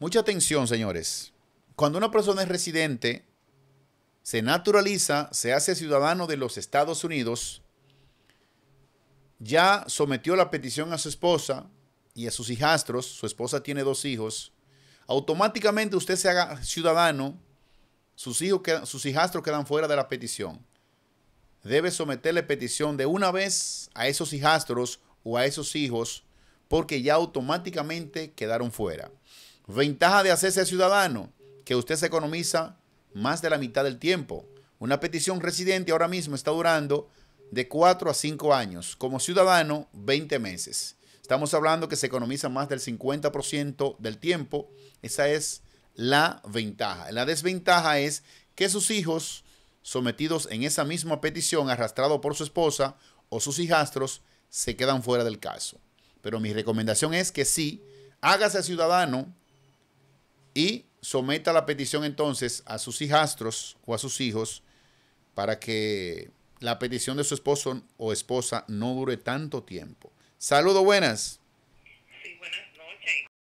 Mucha atención, señores. Cuando una persona es residente, se naturaliza, se hace ciudadano de los Estados Unidos, ya sometió la petición a su esposa y a sus hijastros, su esposa tiene dos hijos, automáticamente usted se haga ciudadano, sus, hijos sus hijastros quedan fuera de la petición. Debe someterle petición de una vez a esos hijastros o a esos hijos porque ya automáticamente quedaron fuera. Ventaja de hacerse ciudadano, que usted se economiza más de la mitad del tiempo. Una petición residente ahora mismo está durando de 4 a 5 años, como ciudadano 20 meses. Estamos hablando que se economiza más del 50% del tiempo. Esa es la ventaja. La desventaja es que sus hijos, sometidos en esa misma petición, arrastrado por su esposa o sus hijastros, se quedan fuera del caso. Pero mi recomendación es que sí, hágase ciudadano y someta la petición entonces a sus hijastros o a sus hijos para que la petición de su esposo o esposa no dure tanto tiempo. Saludo buenas.